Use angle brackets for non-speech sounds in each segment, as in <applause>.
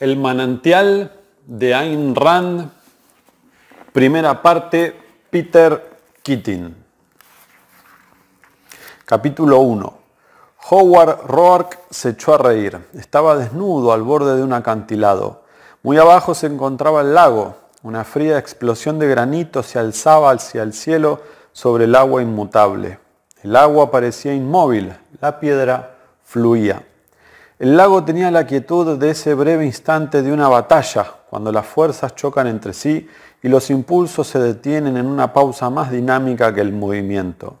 El manantial de Ayn Rand, primera parte, Peter Keating. Capítulo 1. Howard Roark se echó a reír. Estaba desnudo al borde de un acantilado. Muy abajo se encontraba el lago. Una fría explosión de granito se alzaba hacia el cielo sobre el agua inmutable. El agua parecía inmóvil, la piedra fluía. El lago tenía la quietud de ese breve instante de una batalla, cuando las fuerzas chocan entre sí y los impulsos se detienen en una pausa más dinámica que el movimiento.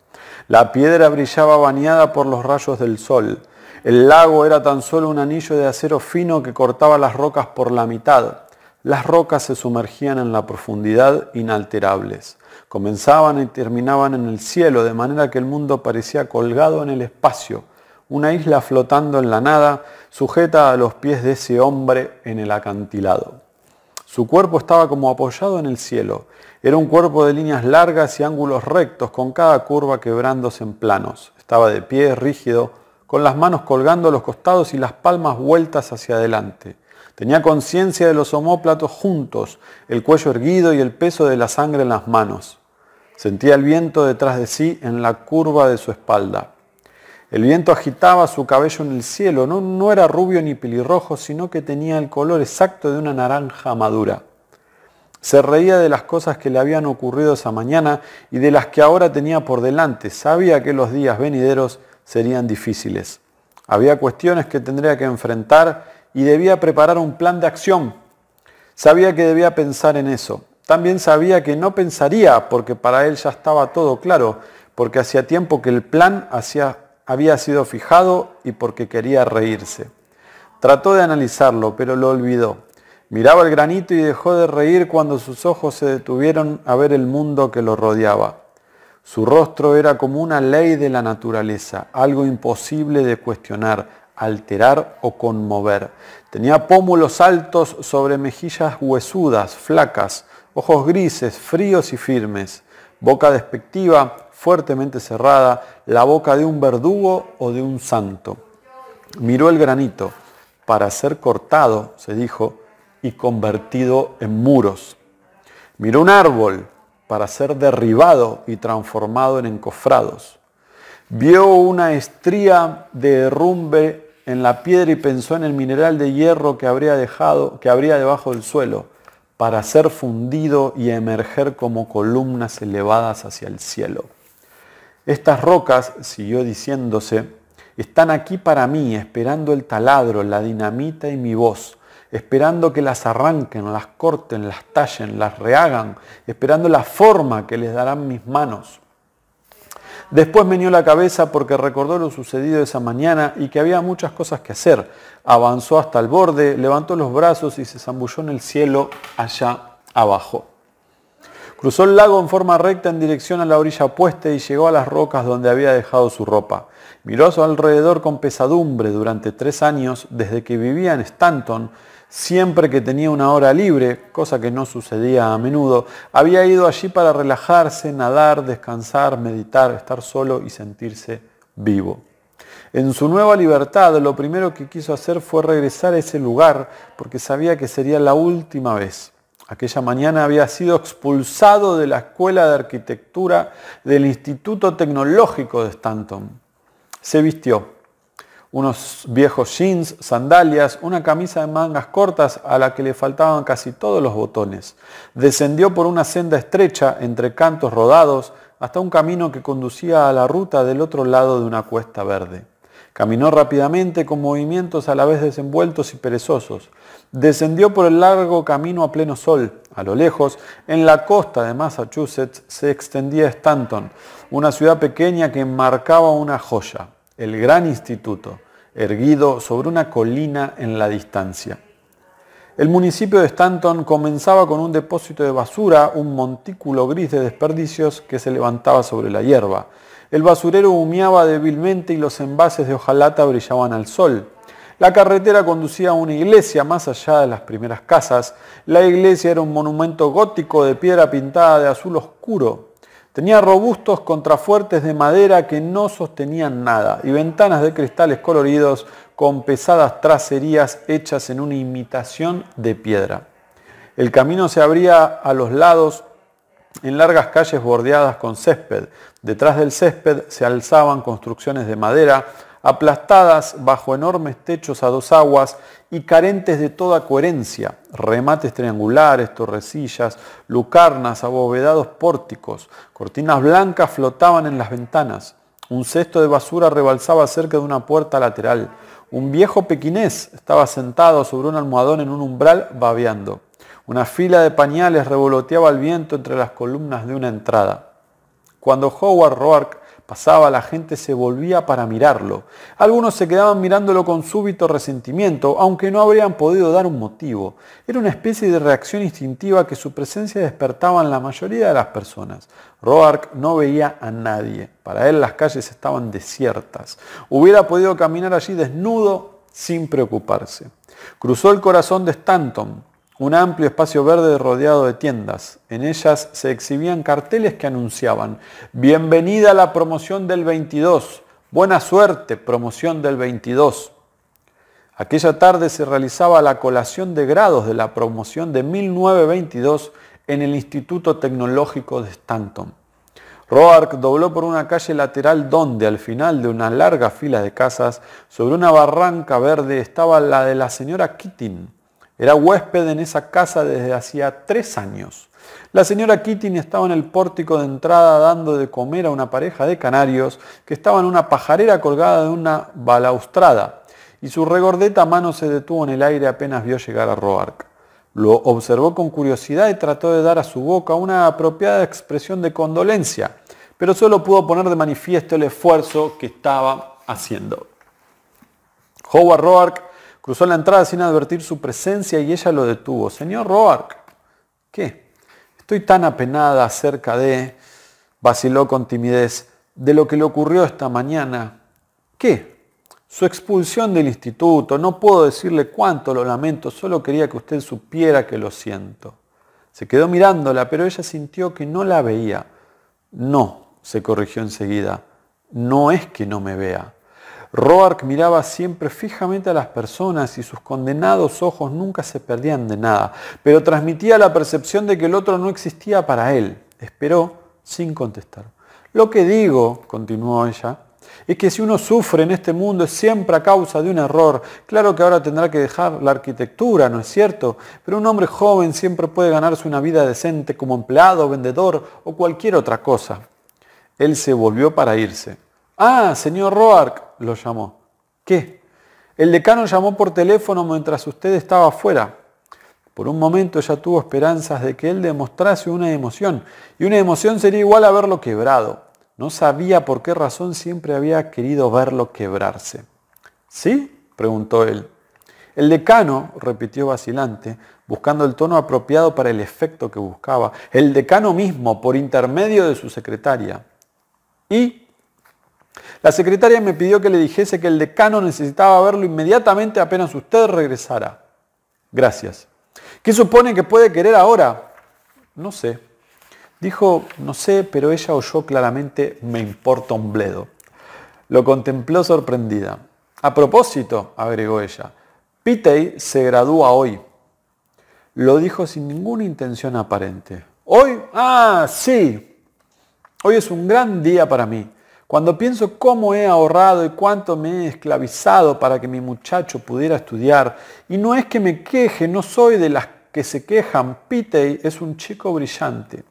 La piedra brillaba bañada por los rayos del sol. El lago era tan solo un anillo de acero fino que cortaba las rocas por la mitad. Las rocas se sumergían en la profundidad inalterables. Comenzaban y terminaban en el cielo, de manera que el mundo parecía colgado en el espacio una isla flotando en la nada, sujeta a los pies de ese hombre en el acantilado. Su cuerpo estaba como apoyado en el cielo. Era un cuerpo de líneas largas y ángulos rectos, con cada curva quebrándose en planos. Estaba de pie, rígido, con las manos colgando a los costados y las palmas vueltas hacia adelante. Tenía conciencia de los homóplatos juntos, el cuello erguido y el peso de la sangre en las manos. Sentía el viento detrás de sí en la curva de su espalda. El viento agitaba su cabello en el cielo, no, era rubio ni pelirrojo, sino que tenía el color exacto de una naranja madura. Se reía de las cosas que le habían ocurrido esa mañana y de las que ahora tenía por delante. Sabía que los días venideros serían difíciles. Había cuestiones que tendría que enfrentar y debía preparar un plan de acción. Sabía que debía pensar en eso. También sabía que no pensaría porque para él ya estaba todo claro, porque hacía tiempo que el plan hacía había sido fijado y porque quería reírse. Trató de analizarlo, pero lo olvidó. Miraba el granito y dejó de reír cuando sus ojos se detuvieron a ver el mundo que lo rodeaba. Su rostro era como una ley de la naturaleza, algo imposible de cuestionar, alterar o conmover. Tenía pómulos altos sobre mejillas huesudas, flacas, ojos grises, fríos y firmes boca despectiva, fuertemente cerrada, la boca de un verdugo o de un santo. Miró el granito para ser cortado, se dijo, y convertido en muros. Miró un árbol para ser derribado y transformado en encofrados. Vio una estría de derrumbe en la piedra y pensó en el mineral de hierro que habría dejado, que habría debajo del suelo para ser fundido y emerger como columnas elevadas hacia el cielo. Estas rocas, siguió diciéndose, están aquí para mí, esperando el taladro, la dinamita y mi voz, esperando que las arranquen, las corten, las tallen, las rehagan, esperando la forma que les darán mis manos. Después meñó la cabeza porque recordó lo sucedido esa mañana y que había muchas cosas que hacer. Avanzó hasta el borde, levantó los brazos y se zambulló en el cielo allá abajo. Cruzó el lago en forma recta en dirección a la orilla opuesta y llegó a las rocas donde había dejado su ropa. Miró su alrededor con pesadumbre durante tres años desde que vivía en Stanton. Siempre que tenía una hora libre, cosa que no sucedía a menudo, había ido allí para relajarse, nadar, descansar, meditar, estar solo y sentirse vivo. En su nueva libertad lo primero que quiso hacer fue regresar a ese lugar porque sabía que sería la última vez. Aquella mañana había sido expulsado de la Escuela de Arquitectura del Instituto Tecnológico de Stanton. Se vistió unos viejos jeans, sandalias, una camisa de mangas cortas a la que le faltaban casi todos los botones. Descendió por una senda estrecha entre cantos rodados hasta un camino que conducía a la ruta del otro lado de una cuesta verde. Caminó rápidamente con movimientos a la vez desenvueltos y perezosos. Descendió por el largo camino a pleno sol. A lo lejos, en la costa de Massachusetts, se extendía Stanton, una ciudad pequeña que enmarcaba una joya, el gran instituto, erguido sobre una colina en la distancia. El municipio de Stanton comenzaba con un depósito de basura, un montículo gris de desperdicios que se levantaba sobre la hierba. El basurero humeaba débilmente y los envases de hojalata brillaban al sol. La carretera conducía a una iglesia más allá de las primeras casas. La iglesia era un monumento gótico de piedra pintada de azul oscuro, Tenía robustos contrafuertes de madera que no sostenían nada y ventanas de cristales coloridos con pesadas tracerías hechas en una imitación de piedra. El camino se abría a los lados en largas calles bordeadas con césped. Detrás del césped se alzaban construcciones de madera aplastadas bajo enormes techos a dos aguas y carentes de toda coherencia, remates triangulares, torrecillas, lucarnas, abovedados pórticos, cortinas blancas flotaban en las ventanas, un cesto de basura rebalsaba cerca de una puerta lateral, un viejo pequinés estaba sentado sobre un almohadón en un umbral babeando, una fila de pañales revoloteaba al viento entre las columnas de una entrada. Cuando Howard Roark Pasaba la gente se volvía para mirarlo. Algunos se quedaban mirándolo con súbito resentimiento, aunque no habrían podido dar un motivo. Era una especie de reacción instintiva que su presencia despertaba en la mayoría de las personas. Roark no veía a nadie. Para él las calles estaban desiertas. Hubiera podido caminar allí desnudo sin preocuparse. Cruzó el corazón de Stanton, un amplio espacio verde rodeado de tiendas. En ellas se exhibían carteles que anunciaban, bienvenida a la promoción del 22, buena suerte, promoción del 22. Aquella tarde se realizaba la colación de grados de la promoción de 1922 en el Instituto Tecnológico de Stanton. Roark dobló por una calle lateral donde, al final de una larga fila de casas, sobre una barranca verde estaba la de la señora Keating era huésped en esa casa desde hacía tres años. La señora Keating estaba en el pórtico de entrada dando de comer a una pareja de canarios que estaba en una pajarera colgada de una balaustrada, y su regordeta mano se detuvo en el aire apenas vio llegar a Roark. Lo observó con curiosidad y trató de dar a su boca una apropiada expresión de condolencia, pero solo pudo poner de manifiesto el esfuerzo que estaba haciendo. Howard Roark Cruzó la entrada sin advertir su presencia y ella lo detuvo. Señor Roark, ¿qué? Estoy tan apenada acerca de, vaciló con timidez, de lo que le ocurrió esta mañana. ¿Qué? Su expulsión del instituto. No puedo decirle cuánto lo lamento, solo quería que usted supiera que lo siento. Se quedó mirándola, pero ella sintió que no la veía. No, se corrigió enseguida. No es que no me vea. Roark miraba siempre fijamente a las personas y sus condenados ojos nunca se perdían de nada, pero transmitía la percepción de que el otro no existía para él. Esperó sin contestar. Lo que digo, continuó ella, es que si uno sufre en este mundo es siempre a causa de un error. Claro que ahora tendrá que dejar la arquitectura, ¿no es cierto? Pero un hombre joven siempre puede ganarse una vida decente como empleado, vendedor o cualquier otra cosa. Él se volvió para irse. Ah, señor Roark, lo llamó. ¿Qué? El decano llamó por teléfono mientras usted estaba afuera. Por un momento ya tuvo esperanzas de que él demostrase una emoción, y una emoción sería igual a verlo quebrado. No sabía por qué razón siempre había querido verlo quebrarse. ¿Sí? preguntó él. El decano, repitió vacilante, buscando el tono apropiado para el efecto que buscaba, el decano mismo, por intermedio de su secretaria. ¿Y? La secretaria me pidió que le dijese que el decano necesitaba verlo inmediatamente apenas usted regresara. Gracias. ¿Qué supone que puede querer ahora? No sé. Dijo, no sé, pero ella oyó claramente, me importa un bledo. Lo contempló sorprendida. A propósito, agregó ella, Pitey se gradúa hoy. Lo dijo sin ninguna intención aparente. Hoy, ah, sí. Hoy es un gran día para mí. Cuando pienso cómo he ahorrado y cuánto me he esclavizado para que mi muchacho pudiera estudiar, y no es que me queje, no soy de las que se quejan, Pitey es un chico brillante.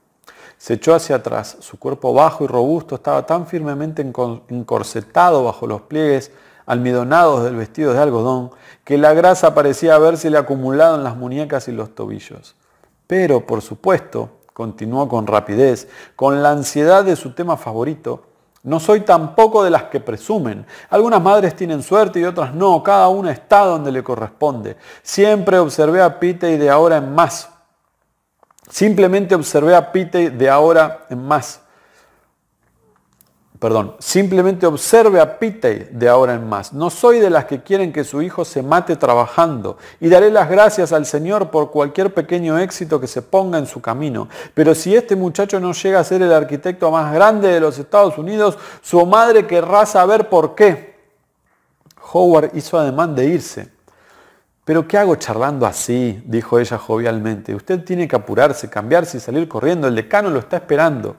Se echó hacia atrás, su cuerpo bajo y robusto estaba tan firmemente encorsetado bajo los pliegues almidonados del vestido de algodón que la grasa parecía habérsele acumulado en las muñecas y los tobillos. Pero, por supuesto, continuó con rapidez, con la ansiedad de su tema favorito, no soy tampoco de las que presumen. Algunas madres tienen suerte y otras no. Cada una está donde le corresponde. Siempre observé a Pite y de ahora en más. Simplemente observé a Pite de ahora en más perdón, simplemente observe a Pitey de ahora en más. No soy de las que quieren que su hijo se mate trabajando y daré las gracias al Señor por cualquier pequeño éxito que se ponga en su camino. Pero si este muchacho no llega a ser el arquitecto más grande de los Estados Unidos, su madre querrá saber por qué. Howard hizo ademán de irse. Pero ¿qué hago charlando así? dijo ella jovialmente. Usted tiene que apurarse, cambiarse y salir corriendo. El decano lo está esperando.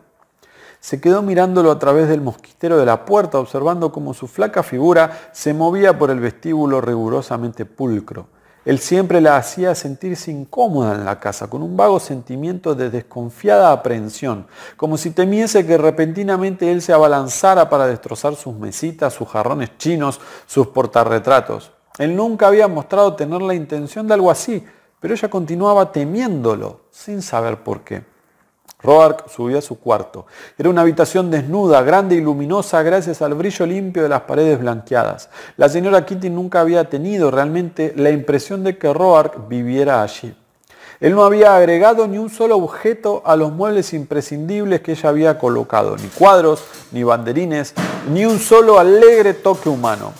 Se quedó mirándolo a través del mosquitero de la puerta, observando cómo su flaca figura se movía por el vestíbulo rigurosamente pulcro. Él siempre la hacía sentirse incómoda en la casa, con un vago sentimiento de desconfiada aprehensión, como si temiese que repentinamente él se abalanzara para destrozar sus mesitas, sus jarrones chinos, sus portarretratos. Él nunca había mostrado tener la intención de algo así, pero ella continuaba temiéndolo, sin saber por qué. Roark subió a su cuarto. Era una habitación desnuda, grande y luminosa gracias al brillo limpio de las paredes blanqueadas. La señora Kitty nunca había tenido realmente la impresión de que Roark viviera allí. Él no había agregado ni un solo objeto a los muebles imprescindibles que ella había colocado, ni cuadros, ni banderines, ni un solo alegre toque humano.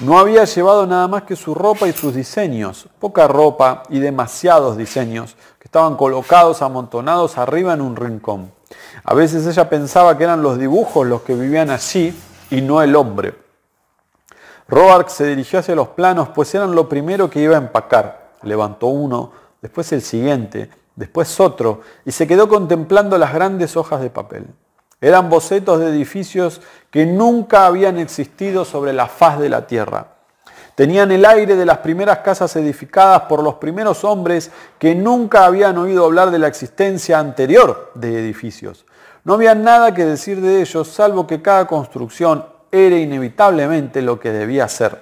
No había llevado nada más que su ropa y sus diseños, poca ropa y demasiados diseños, Estaban colocados, amontonados arriba en un rincón. A veces ella pensaba que eran los dibujos los que vivían allí y no el hombre. Roark se dirigió hacia los planos, pues eran lo primero que iba a empacar. Levantó uno, después el siguiente, después otro, y se quedó contemplando las grandes hojas de papel. Eran bocetos de edificios que nunca habían existido sobre la faz de la Tierra. Tenían el aire de las primeras casas edificadas por los primeros hombres que nunca habían oído hablar de la existencia anterior de edificios. No había nada que decir de ellos, salvo que cada construcción era inevitablemente lo que debía ser.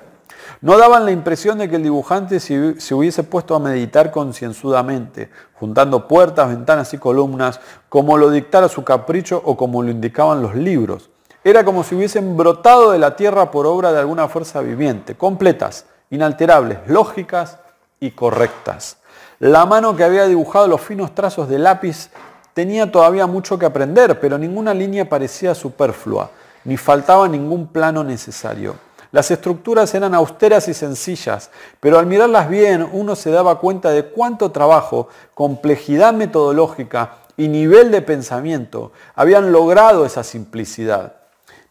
No daban la impresión de que el dibujante se hubiese puesto a meditar concienzudamente, juntando puertas, ventanas y columnas, como lo dictara su capricho o como lo indicaban los libros era como si hubiesen brotado de la tierra por obra de alguna fuerza viviente, completas, inalterables, lógicas y correctas. La mano que había dibujado los finos trazos de lápiz tenía todavía mucho que aprender, pero ninguna línea parecía superflua, ni faltaba ningún plano necesario. Las estructuras eran austeras y sencillas, pero al mirarlas bien uno se daba cuenta de cuánto trabajo, complejidad metodológica y nivel de pensamiento habían logrado esa simplicidad.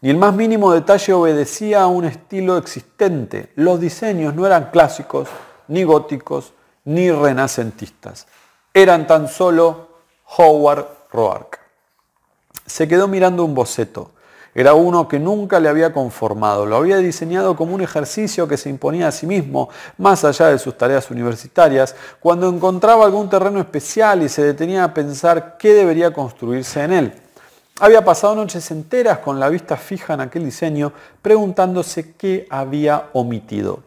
Y el más mínimo detalle obedecía a un estilo existente. Los diseños no eran clásicos, ni góticos, ni renacentistas. Eran tan solo Howard Roark. Se quedó mirando un boceto. Era uno que nunca le había conformado, lo había diseñado como un ejercicio que se imponía a sí mismo, más allá de sus tareas universitarias, cuando encontraba algún terreno especial y se detenía a pensar qué debería construirse en él. Había pasado noches enteras con la vista fija en aquel diseño, preguntándose qué había omitido.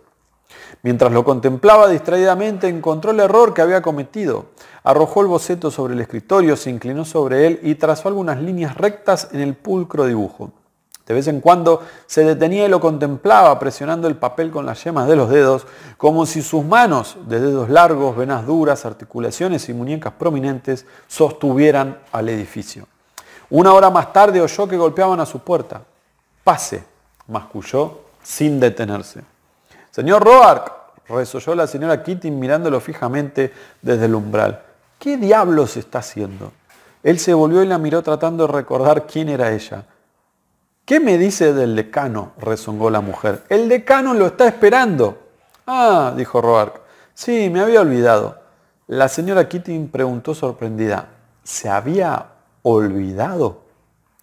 Mientras lo contemplaba distraídamente, encontró el error que había cometido. Arrojó el boceto sobre el escritorio, se inclinó sobre él y trazó algunas líneas rectas en el pulcro dibujo. De vez en cuando se detenía y lo contemplaba, presionando el papel con las yemas de los dedos, como si sus manos, de dedos largos, venas duras, articulaciones y muñecas prominentes, sostuvieran al edificio. Una hora más tarde oyó que golpeaban a su puerta. Pase, masculló sin detenerse. Señor Roark, resolló la señora Kitty mirándolo fijamente desde el umbral. ¿Qué diablos está haciendo? Él se volvió y la miró tratando de recordar quién era ella. ¿Qué me dice del decano? rezongó la mujer. El decano lo está esperando. Ah, dijo Roark. Sí, me había olvidado. La señora Kitty preguntó sorprendida. ¿Se había olvidado.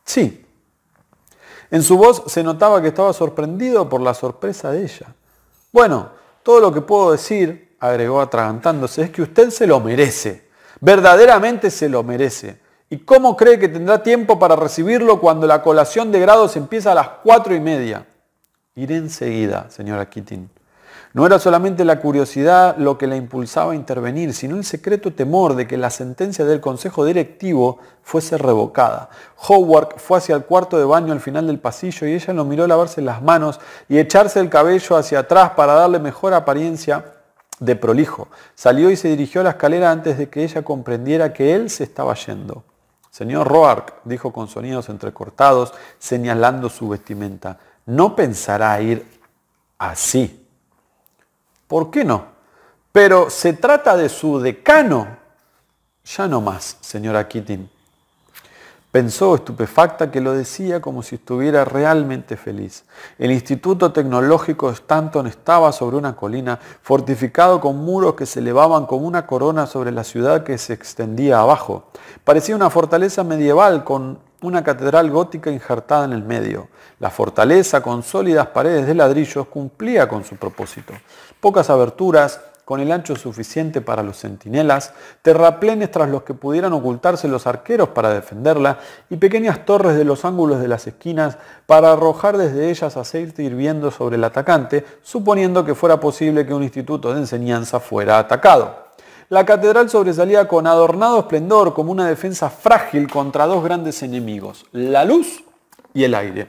Sí. En su voz se notaba que estaba sorprendido por la sorpresa de ella. Bueno, todo lo que puedo decir, agregó atragantándose, es que usted se lo merece. Verdaderamente se lo merece. ¿Y cómo cree que tendrá tiempo para recibirlo cuando la colación de grados empieza a las cuatro y media? Iré enseguida, señora Keating. No era solamente la curiosidad lo que la impulsaba a intervenir, sino el secreto temor de que la sentencia del Consejo Directivo fuese revocada. Howard fue hacia el cuarto de baño al final del pasillo y ella lo miró lavarse las manos y echarse el cabello hacia atrás para darle mejor apariencia de prolijo. Salió y se dirigió a la escalera antes de que ella comprendiera que él se estaba yendo. Señor Roark, dijo con sonidos entrecortados, señalando su vestimenta, ¿no pensará ir así? ¿Por qué no? Pero se trata de su decano. Ya no más, señora Keating. Pensó estupefacta que lo decía como si estuviera realmente feliz. El Instituto Tecnológico Stanton estaba sobre una colina, fortificado con muros que se elevaban como una corona sobre la ciudad que se extendía abajo. Parecía una fortaleza medieval con una catedral gótica injertada en el medio. La fortaleza, con sólidas paredes de ladrillos, cumplía con su propósito. Pocas aberturas, con el ancho suficiente para los centinelas, terraplenes tras los que pudieran ocultarse los arqueros para defenderla y pequeñas torres de los ángulos de las esquinas para arrojar desde ellas aceite hirviendo sobre el atacante, suponiendo que fuera posible que un instituto de enseñanza fuera atacado. La catedral sobresalía con adornado esplendor como una defensa frágil contra dos grandes enemigos, la luz y el aire.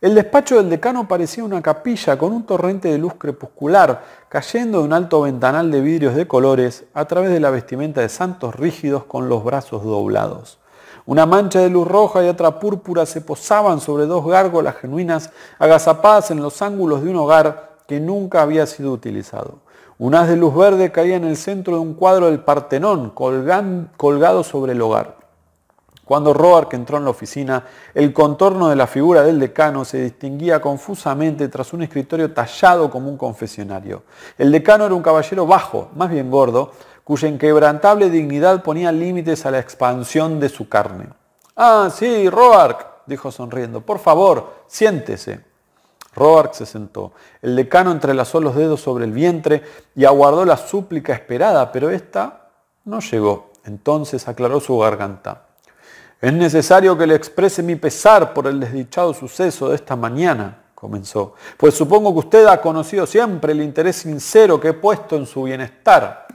El despacho del decano parecía una capilla con un torrente de luz crepuscular cayendo de un alto ventanal de vidrios de colores a través de la vestimenta de santos rígidos con los brazos doblados. Una mancha de luz roja y otra púrpura se posaban sobre dos gárgolas genuinas agazapadas en los ángulos de un hogar que nunca había sido utilizado. Un haz de luz verde caía en el centro de un cuadro del Partenón, colgado sobre el hogar. Cuando Roark entró en la oficina, el contorno de la figura del decano se distinguía confusamente tras un escritorio tallado como un confesionario. El decano era un caballero bajo, más bien gordo, cuya inquebrantable dignidad ponía límites a la expansión de su carne. Ah, sí, Roark, dijo sonriendo, por favor, siéntese. Roark se sentó. El decano entrelazó los dedos sobre el vientre y aguardó la súplica esperada, pero ésta no llegó. Entonces aclaró su garganta. Es necesario que le exprese mi pesar por el desdichado suceso de esta mañana, comenzó, pues supongo que usted ha conocido siempre el interés sincero que he puesto en su bienestar.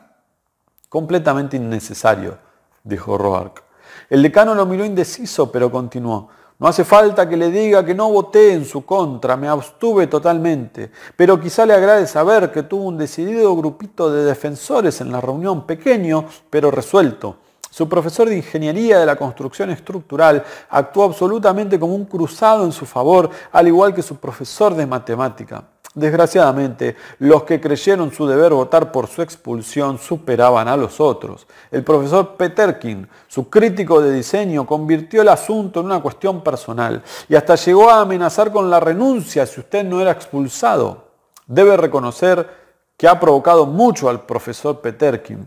Completamente innecesario, dijo Roark. El decano lo miró indeciso, pero continuó. No hace falta que le diga que no voté en su contra, me abstuve totalmente, pero quizá le agrade saber que tuvo un decidido grupito de defensores en la reunión, pequeño pero resuelto. Su profesor de Ingeniería de la Construcción Estructural actuó absolutamente como un cruzado en su favor, al igual que su profesor de Matemática. Desgraciadamente, los que creyeron su deber votar por su expulsión superaban a los otros. El profesor Peterkin, su crítico de diseño, convirtió el asunto en una cuestión personal y hasta llegó a amenazar con la renuncia si usted no era expulsado. Debe reconocer que ha provocado mucho al profesor Peterkin.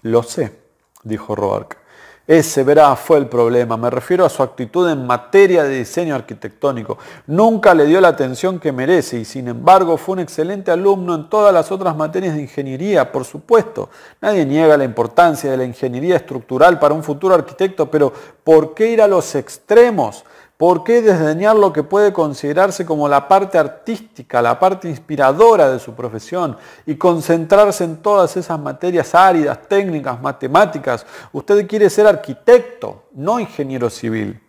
Lo sé, dijo Roark. Ese, verá, fue el problema. Me refiero a su actitud en materia de diseño arquitectónico. Nunca le dio la atención que merece y sin embargo fue un excelente alumno en todas las otras materias de ingeniería, por supuesto. Nadie niega la importancia de la ingeniería estructural para un futuro arquitecto, pero ¿por qué ir a los extremos? ¿Por qué desdeñar lo que puede considerarse como la parte artística, la parte inspiradora de su profesión y concentrarse en todas esas materias áridas, técnicas, matemáticas? Usted quiere ser arquitecto, no ingeniero civil.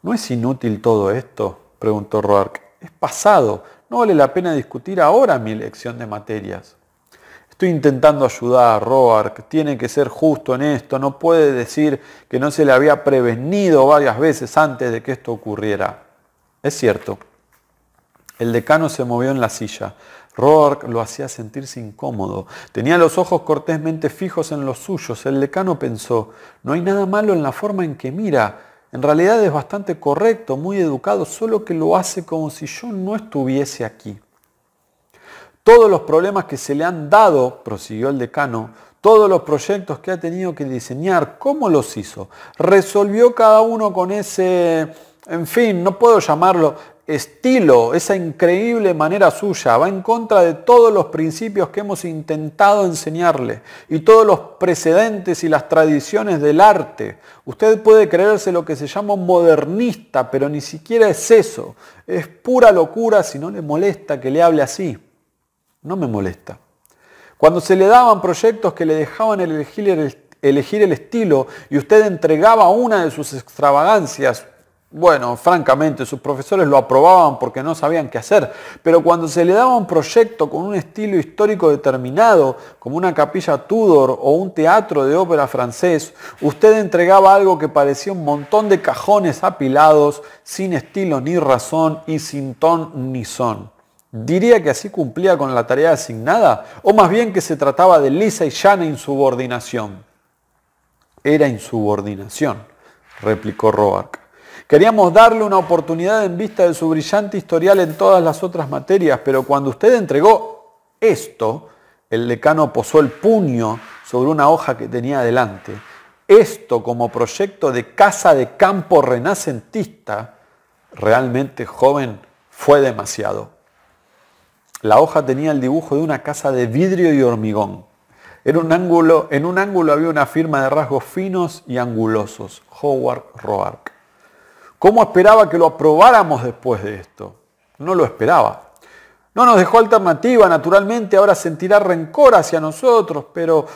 ¿No es inútil todo esto? preguntó Roark. Es pasado, no vale la pena discutir ahora mi elección de materias. Estoy intentando ayudar a Roark, tiene que ser justo en esto, no puede decir que no se le había prevenido varias veces antes de que esto ocurriera. Es cierto, el decano se movió en la silla. Roark lo hacía sentirse incómodo. Tenía los ojos cortésmente fijos en los suyos. El decano pensó, no hay nada malo en la forma en que mira. En realidad es bastante correcto, muy educado, solo que lo hace como si yo no estuviese aquí todos los problemas que se le han dado, prosiguió el decano, todos los proyectos que ha tenido que diseñar, cómo los hizo. Resolvió cada uno con ese, en fin, no puedo llamarlo estilo, esa increíble manera suya, va en contra de todos los principios que hemos intentado enseñarle y todos los precedentes y las tradiciones del arte. Usted puede creerse lo que se llama modernista, pero ni siquiera es eso. Es pura locura si no le molesta que le hable así no me molesta. Cuando se le daban proyectos que le dejaban elegir el, estilo y usted entregaba una de sus extravagancias, bueno, francamente, sus profesores lo aprobaban porque no sabían qué hacer, pero cuando se le daba un proyecto con un estilo histórico determinado, como una capilla Tudor o un teatro de ópera francés, usted entregaba algo que parecía un montón de cajones apilados, sin estilo ni razón y sin ton ni son. ¿Diría que así cumplía con la tarea asignada? ¿O más bien que se trataba de lisa y llana insubordinación? Era insubordinación, replicó Roark. Queríamos darle una oportunidad en vista de su brillante historial en todas las otras materias, pero cuando usted entregó esto, el decano posó el puño sobre una hoja que tenía delante. Esto como proyecto de casa de campo renacentista, realmente joven, fue demasiado. La hoja tenía el dibujo de una casa de vidrio y hormigón. En un ángulo, en un ángulo había una firma de rasgos finos y angulosos, Howard Roark. ¿Cómo esperaba que lo aprobáramos después de esto? No lo esperaba. No nos dejó alternativa, naturalmente ahora sentirá rencor hacia nosotros, pero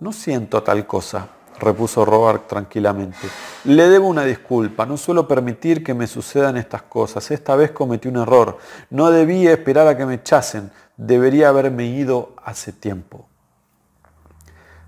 no siento tal cosa repuso Robert tranquilamente. Le debo una disculpa, no suelo permitir que me sucedan estas cosas. Esta vez cometí un error. No debía esperar a que me echasen. Debería haberme ido hace tiempo.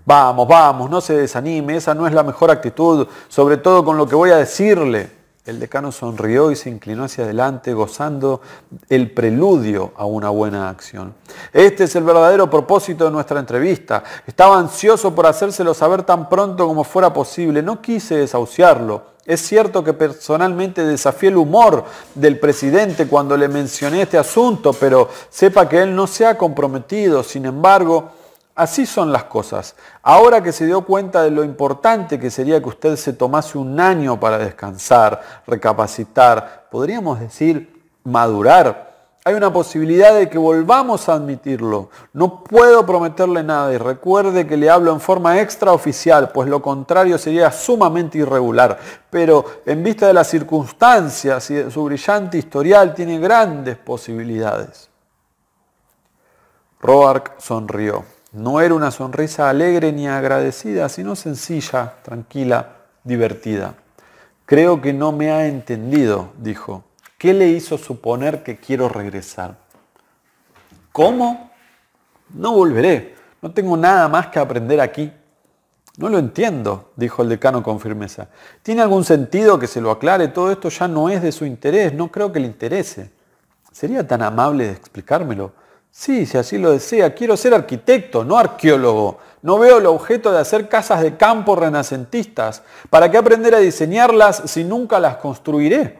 Vamos, vamos, no se desanime, esa no es la mejor actitud, sobre todo con lo que voy a decirle. El decano sonrió y se inclinó hacia adelante, gozando el preludio a una buena acción. Este es el verdadero propósito de nuestra entrevista. Estaba ansioso por hacérselo saber tan pronto como fuera posible. No quise desahuciarlo. Es cierto que personalmente desafié el humor del presidente cuando le mencioné este asunto, pero sepa que él no se ha comprometido. Sin embargo, Así son las cosas. Ahora que se dio cuenta de lo importante que sería que usted se tomase un año para descansar, recapacitar, podríamos decir madurar, hay una posibilidad de que volvamos a admitirlo. No puedo prometerle nada y recuerde que le hablo en forma extraoficial, pues lo contrario sería sumamente irregular. Pero en vista de las circunstancias y de su brillante historial, tiene grandes posibilidades. Roark sonrió. No era una sonrisa alegre ni agradecida, sino sencilla, tranquila, divertida. Creo que no me ha entendido, dijo. ¿Qué le hizo suponer que quiero regresar? ¿Cómo? No volveré. No tengo nada más que aprender aquí. No lo entiendo, dijo el decano con firmeza. ¿Tiene algún sentido que se lo aclare? Todo esto ya no es de su interés, no creo que le interese. ¿Sería tan amable de explicármelo? Sí, si así lo desea, quiero ser arquitecto, no arqueólogo. No veo el objeto de hacer casas de campo renacentistas. ¿Para qué aprender a diseñarlas si nunca las construiré?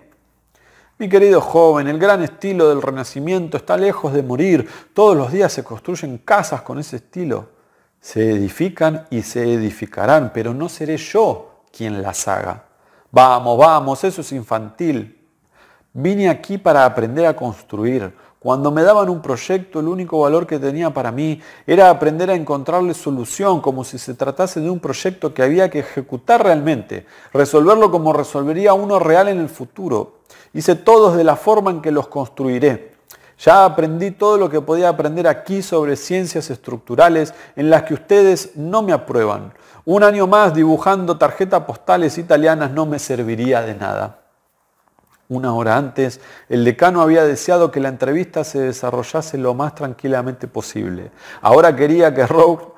Mi querido joven, el gran estilo del Renacimiento está lejos de morir. Todos los días se construyen casas con ese estilo. Se edifican y se edificarán, pero no seré yo quien las haga. Vamos, vamos, eso es infantil. Vine aquí para aprender a construir. Cuando me daban un proyecto, el único valor que tenía para mí era aprender a encontrarle solución, como si se tratase de un proyecto que había que ejecutar realmente, resolverlo como resolvería uno real en el futuro. Hice todos de la forma en que los construiré. Ya aprendí todo lo que podía aprender aquí sobre ciencias estructurales en las que ustedes no me aprueban. Un año más dibujando tarjetas postales italianas no me serviría de nada una hora antes, el decano había deseado que la entrevista se desarrollase lo más tranquilamente posible. Ahora quería que Roark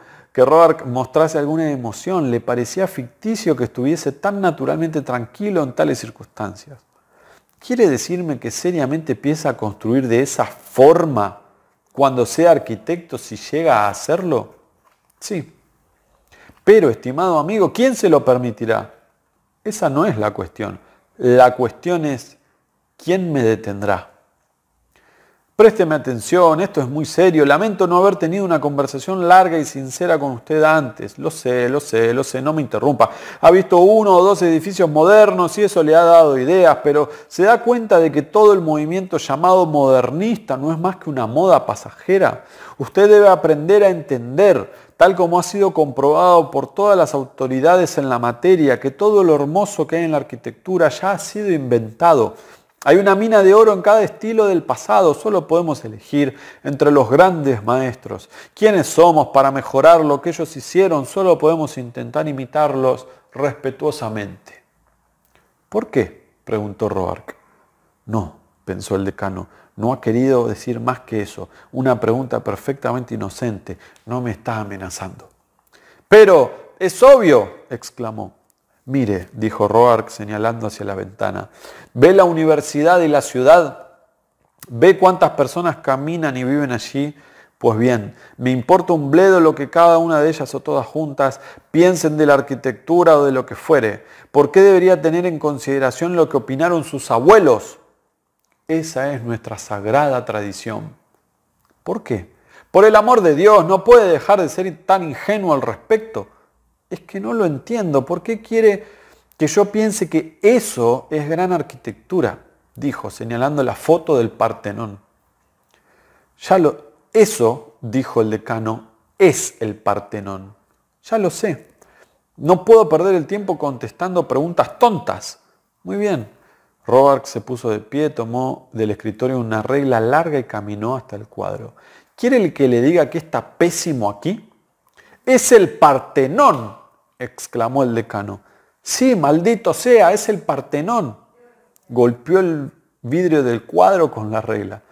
que mostrase alguna emoción. Le parecía ficticio que estuviese tan naturalmente tranquilo en tales circunstancias. ¿Quiere decirme que seriamente piensa a construir de esa forma cuando sea arquitecto si llega a hacerlo? Sí. Pero, estimado amigo, ¿quién se lo permitirá? Esa no es la cuestión. La cuestión es, ¿quién me detendrá? Présteme atención, esto es muy serio. Lamento no haber tenido una conversación larga y sincera con usted antes. Lo sé, lo sé, lo sé, no me interrumpa. Ha visto uno o dos edificios modernos y eso le ha dado ideas, pero se da cuenta de que todo el movimiento llamado modernista no es más que una moda pasajera. Usted debe aprender a entender, tal como ha sido comprobado por todas las autoridades en la materia, que todo lo hermoso que hay en la arquitectura ya ha sido inventado hay una mina de oro en cada estilo del pasado, solo podemos elegir entre los grandes maestros. ¿Quiénes somos para mejorar lo que ellos hicieron? Solo podemos intentar imitarlos respetuosamente. ¿Por qué? preguntó Roark. No, pensó el decano, no ha querido decir más que eso. Una pregunta perfectamente inocente. No me está amenazando. Pero es obvio, exclamó. Mire, dijo Roark señalando hacia la ventana, ve la universidad y la ciudad, ve cuántas personas caminan y viven allí. Pues bien, me importa un bledo lo que cada una de ellas o todas juntas piensen de la arquitectura o de lo que fuere. ¿Por qué debería tener en consideración lo que opinaron sus abuelos? Esa es nuestra sagrada tradición. ¿Por qué? Por el amor de Dios, no puede dejar de ser tan ingenuo al respecto es que no lo entiendo. ¿Por qué quiere que yo piense que eso es gran arquitectura? Dijo, señalando la foto del Partenón. Ya lo, eso, dijo el decano, es el Partenón. Ya lo sé. No puedo perder el tiempo contestando preguntas tontas. Muy bien. Robert se puso de pie, tomó del escritorio una regla larga y caminó hasta el cuadro. ¿Quiere el que le diga que está pésimo aquí? Es el Partenón, exclamó el decano. Sí, maldito sea, es el Partenón. Golpeó el vidrio del cuadro con la regla.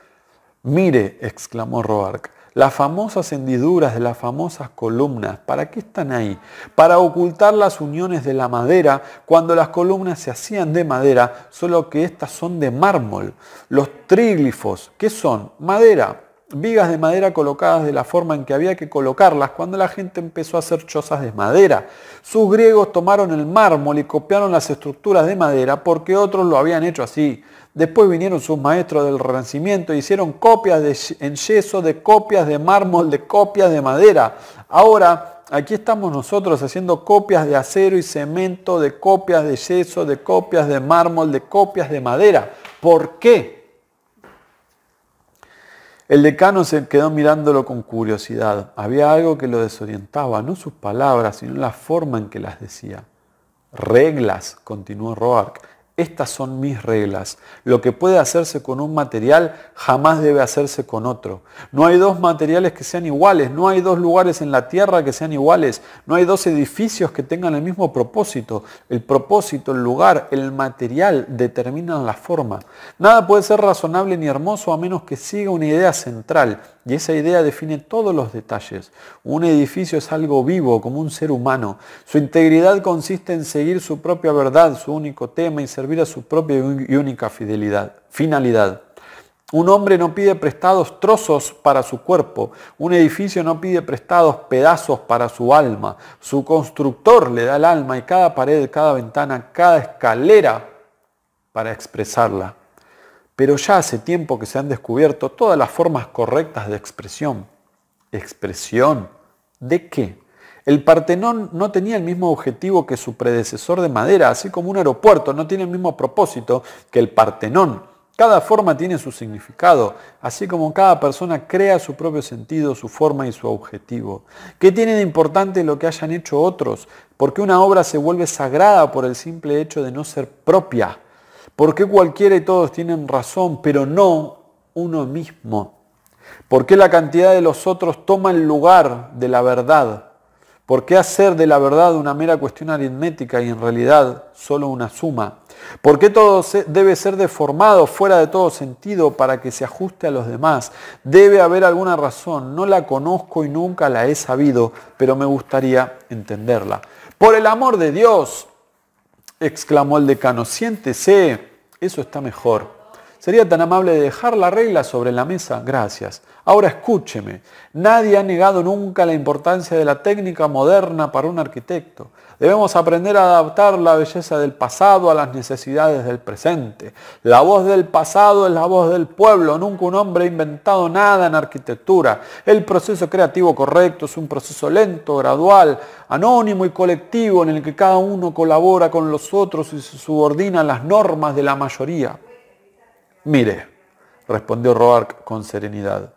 Mire, exclamó Roark, las famosas hendiduras de las famosas columnas, ¿para qué están ahí? Para ocultar las uniones de la madera, cuando las columnas se hacían de madera, solo que estas son de mármol. Los tríglifos, ¿qué son? Madera vigas de madera colocadas de la forma en que había que colocarlas cuando la gente empezó a hacer chozas de madera. Sus griegos tomaron el mármol y copiaron las estructuras de madera porque otros lo habían hecho así. Después vinieron sus maestros del Renacimiento e hicieron copias de, en yeso de copias de mármol, de copias de madera. Ahora, aquí estamos nosotros haciendo copias de acero y cemento, de copias de yeso, de copias de mármol, de copias de madera. ¿Por qué? El decano se quedó mirándolo con curiosidad. Había algo que lo desorientaba, no sus palabras, sino la forma en que las decía. Reglas, continuó Roark, estas son mis reglas. Lo que puede hacerse con un material jamás debe hacerse con otro. No hay dos materiales que sean iguales, no hay dos lugares en la tierra que sean iguales, no hay dos edificios que tengan el mismo propósito. El propósito, el lugar, el material determinan la forma. Nada puede ser razonable ni hermoso a menos que siga una idea central. Y esa idea define todos los detalles. Un edificio es algo vivo, como un ser humano. Su integridad consiste en seguir su propia verdad, su único tema y servir a su propia y única fidelidad, finalidad. Un hombre no pide prestados trozos para su cuerpo, un edificio no pide prestados pedazos para su alma. Su constructor le da el alma y cada pared, cada ventana, cada escalera para expresarla pero ya hace tiempo que se han descubierto todas las formas correctas de expresión. ¿Expresión? ¿De qué? El Partenón no tenía el mismo objetivo que su predecesor de madera, así como un aeropuerto no tiene el mismo propósito que el Partenón. Cada forma tiene su significado, así como cada persona crea su propio sentido, su forma y su objetivo. ¿Qué tiene de importante lo que hayan hecho otros? Porque una obra se vuelve sagrada por el simple hecho de no ser propia? ¿Por qué cualquiera y todos tienen razón, pero no uno mismo? ¿Por qué la cantidad de los otros toma el lugar de la verdad? ¿Por qué hacer de la verdad una mera cuestión aritmética y en realidad solo una suma? ¿Por qué todo debe ser deformado fuera de todo sentido para que se ajuste a los demás? Debe haber alguna razón, no la conozco y nunca la he sabido, pero me gustaría entenderla. Por el amor de Dios, exclamó el decano, siéntese, eso está mejor. ¿Sería tan amable de dejar la regla sobre la mesa? Gracias. Ahora escúcheme. Nadie ha negado nunca la importancia de la técnica moderna para un arquitecto. Debemos aprender a adaptar la belleza del pasado a las necesidades del presente. La voz del pasado es la voz del pueblo. Nunca un hombre ha inventado nada en arquitectura. El proceso creativo correcto es un proceso lento, gradual, anónimo y colectivo en el que cada uno colabora con los otros y se subordina a las normas de la mayoría. Mire, respondió Roark con serenidad,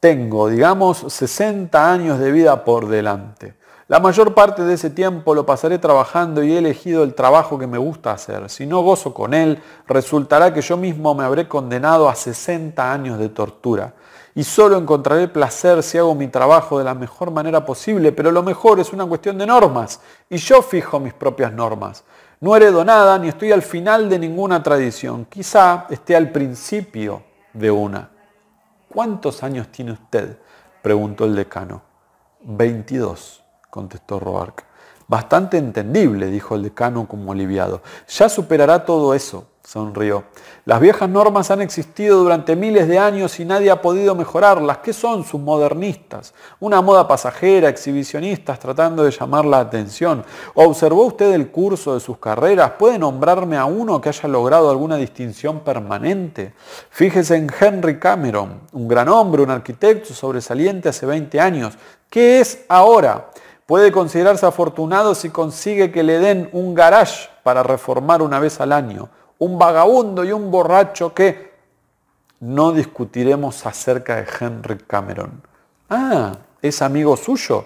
tengo, digamos, 60 años de vida por delante. La mayor parte de ese tiempo lo pasaré trabajando y he elegido el trabajo que me gusta hacer. Si no gozo con él, resultará que yo mismo me habré condenado a 60 años de tortura. Y solo encontraré placer si hago mi trabajo de la mejor manera posible, pero lo mejor es una cuestión de normas. Y yo fijo mis propias normas. No heredo nada ni estoy al final de ninguna tradición. Quizá esté al principio de una. ¿Cuántos años tiene usted? preguntó el decano. 22, contestó Roark. Bastante entendible, dijo el decano como aliviado. Ya superará todo eso sonrió. Las viejas normas han existido durante miles de años y nadie ha podido mejorarlas. ¿Qué son sus modernistas? Una moda pasajera, exhibicionistas tratando de llamar la atención. ¿Observó usted el curso de sus carreras? ¿Puede nombrarme a uno que haya logrado alguna distinción permanente? Fíjese en Henry Cameron, un gran hombre, un arquitecto sobresaliente hace 20 años. ¿Qué es ahora? Puede considerarse afortunado si consigue que le den un garage para reformar una vez al año un vagabundo y un borracho que no discutiremos acerca de Henry Cameron. Ah, ¿es amigo suyo?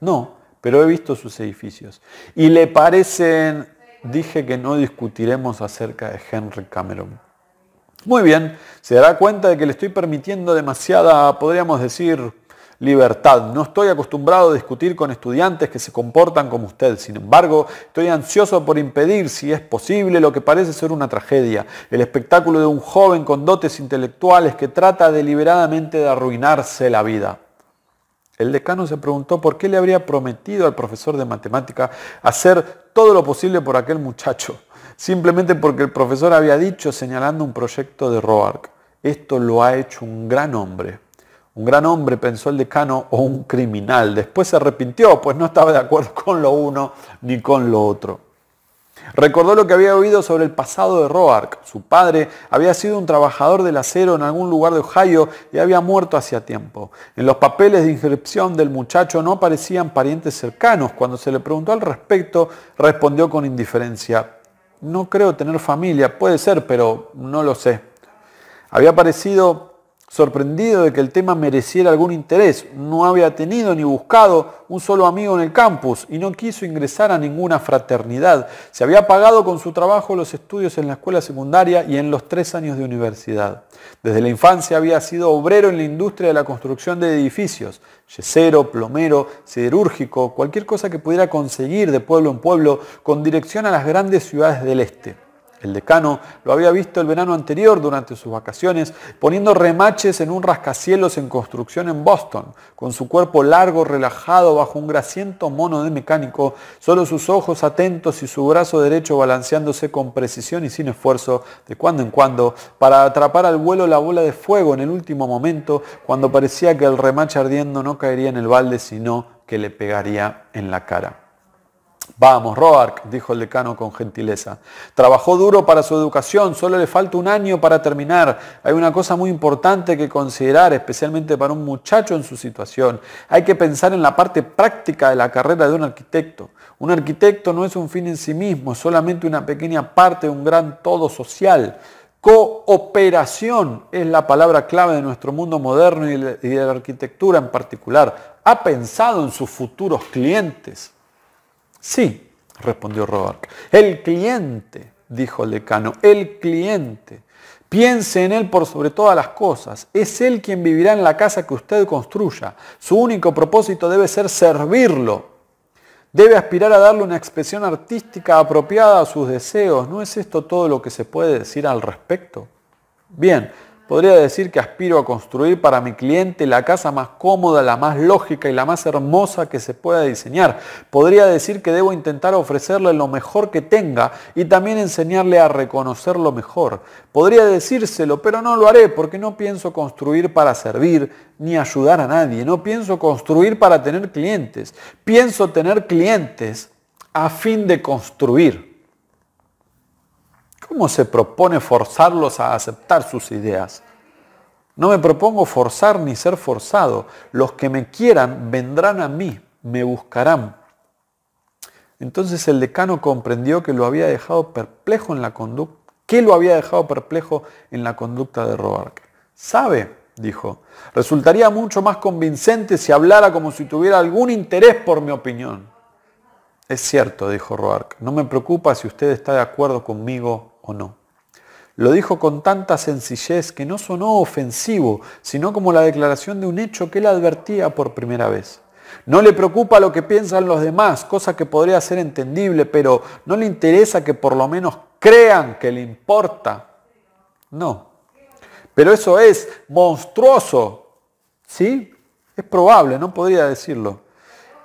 No, pero he visto sus edificios. Y le parecen, dije que no discutiremos acerca de Henry Cameron. Muy bien, se dará cuenta de que le estoy permitiendo demasiada, podríamos decir, libertad. No estoy acostumbrado a discutir con estudiantes que se comportan como usted. Sin embargo, estoy ansioso por impedir, si es posible, lo que parece ser una tragedia. El espectáculo de un joven con dotes intelectuales que trata deliberadamente de arruinarse la vida. El decano se preguntó por qué le habría prometido al profesor de matemática hacer todo lo posible por aquel muchacho, simplemente porque el profesor había dicho señalando un proyecto de Roark. Esto lo ha hecho un gran hombre. Un gran hombre, pensó el decano, o un criminal. Después se arrepintió, pues no estaba de acuerdo <laughs> con lo uno ni con lo otro. Recordó lo que había oído sobre el pasado de Roark. Su padre había sido un trabajador del acero en algún lugar de Ohio y había muerto hacía tiempo. En los papeles de inscripción del muchacho no aparecían parientes cercanos. Cuando se le preguntó al respecto, respondió con indiferencia. No creo tener familia, puede ser, pero no lo sé. Había aparecido sorprendido de que el tema mereciera algún interés. No había tenido ni buscado un solo amigo en el campus y no quiso ingresar a ninguna fraternidad. Se había pagado con su trabajo los estudios en la escuela secundaria y en los tres años de universidad. Desde la infancia había sido obrero en la industria de la construcción de edificios, yesero, plomero, siderúrgico, cualquier cosa que pudiera conseguir de pueblo en pueblo con dirección a las grandes ciudades del este. El decano lo había visto el verano anterior durante sus vacaciones poniendo remaches en un rascacielos en construcción en Boston, con su cuerpo largo relajado bajo un grasiento mono de mecánico, solo sus ojos atentos y su brazo derecho balanceándose con precisión y sin esfuerzo de cuando en cuando para atrapar al vuelo la bola de fuego en el último momento cuando parecía que el remache ardiendo no caería en el balde sino que le pegaría en la cara. Vamos, Roark, dijo el decano con gentileza. Trabajó duro para su educación, solo le falta un año para terminar. Hay una cosa muy importante que considerar, especialmente para un muchacho en su situación. Hay que pensar en la parte práctica de la carrera de un arquitecto. Un arquitecto no es un fin en sí mismo, es solamente una pequeña parte de un gran todo social. Cooperación es la palabra clave de nuestro mundo moderno y de la arquitectura en particular. Ha pensado en sus futuros clientes. Sí, respondió Robert. El cliente, dijo el decano, el cliente. Piense en él por sobre todas las cosas. Es él quien vivirá en la casa que usted construya. Su único propósito debe ser servirlo. Debe aspirar a darle una expresión artística apropiada a sus deseos. ¿No es esto todo lo que se puede decir al respecto? Bien, Podría decir que aspiro a construir para mi cliente la casa más cómoda, la más lógica y la más hermosa que se pueda diseñar. Podría decir que debo intentar ofrecerle lo mejor que tenga y también enseñarle a reconocer lo mejor. Podría decírselo, pero no lo haré porque no pienso construir para servir ni ayudar a nadie. No pienso construir para tener clientes. Pienso tener clientes a fin de construir. ¿Cómo se propone forzarlos a aceptar sus ideas? No me propongo forzar ni ser forzado. Los que me quieran vendrán a mí, me buscarán. Entonces el decano comprendió que lo había dejado perplejo en la conducta, que lo había dejado perplejo en la conducta de Roark. ¿Sabe? dijo. Resultaría mucho más convincente si hablara como si tuviera algún interés por mi opinión. Es cierto, dijo Roark. No me preocupa si usted está de acuerdo conmigo o no. Lo dijo con tanta sencillez que no sonó ofensivo, sino como la declaración de un hecho que él advertía por primera vez. No le preocupa lo que piensan los demás, cosa que podría ser entendible, pero no le interesa que por lo menos crean que le importa. No. Pero eso es monstruoso. ¿Sí? Es probable, no podría decirlo.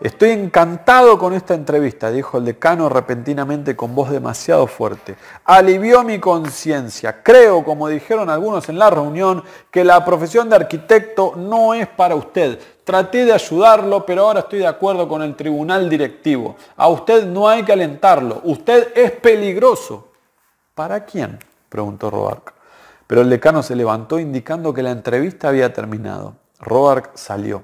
Estoy encantado con esta entrevista, dijo el decano repentinamente con voz demasiado fuerte. Alivió mi conciencia. Creo, como dijeron algunos en la reunión, que la profesión de arquitecto no es para usted. Traté de ayudarlo, pero ahora estoy de acuerdo con el tribunal directivo. A usted no hay que alentarlo. Usted es peligroso. ¿Para quién? preguntó Roark. Pero el decano se levantó indicando que la entrevista había terminado. Roark salió.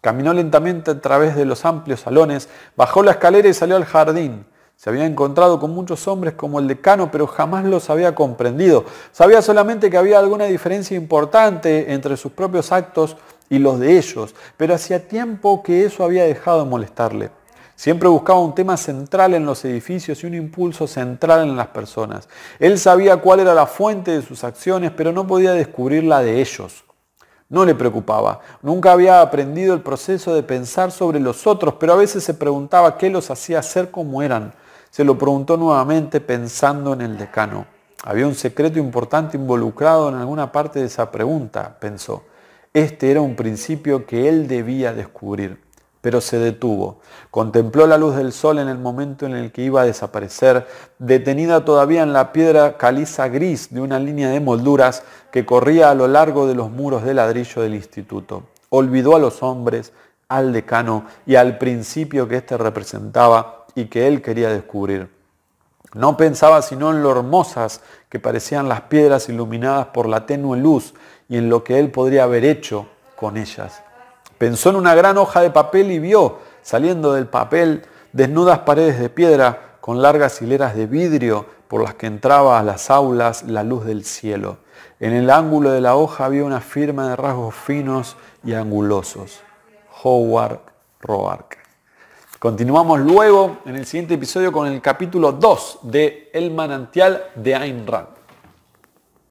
Caminó lentamente a través de los amplios salones, bajó la escalera y salió al jardín. Se había encontrado con muchos hombres como el decano, pero jamás los había comprendido. Sabía solamente que había alguna diferencia importante entre sus propios actos y los de ellos, pero hacía tiempo que eso había dejado de molestarle. Siempre buscaba un tema central en los edificios y un impulso central en las personas. Él sabía cuál era la fuente de sus acciones, pero no podía descubrir la de ellos. No le preocupaba. Nunca había aprendido el proceso de pensar sobre los otros, pero a veces se preguntaba qué los hacía ser como eran. Se lo preguntó nuevamente pensando en el decano. Había un secreto importante involucrado en alguna parte de esa pregunta, pensó. Este era un principio que él debía descubrir pero se detuvo. Contempló la luz del sol en el momento en el que iba a desaparecer, detenida todavía en la piedra caliza gris de una línea de molduras que corría a lo largo de los muros de ladrillo del instituto. Olvidó a los hombres, al decano y al principio que éste representaba y que él quería descubrir. No pensaba sino en lo hermosas que parecían las piedras iluminadas por la tenue luz y en lo que él podría haber hecho con ellas. Pensó en una gran hoja de papel y vio, saliendo del papel, desnudas paredes de piedra con largas hileras de vidrio por las que entraba a las aulas la luz del cielo. En el ángulo de la hoja había una firma de rasgos finos y angulosos. Howard Roark. Continuamos luego en el siguiente episodio con el capítulo 2 de El manantial de Ayn Rand.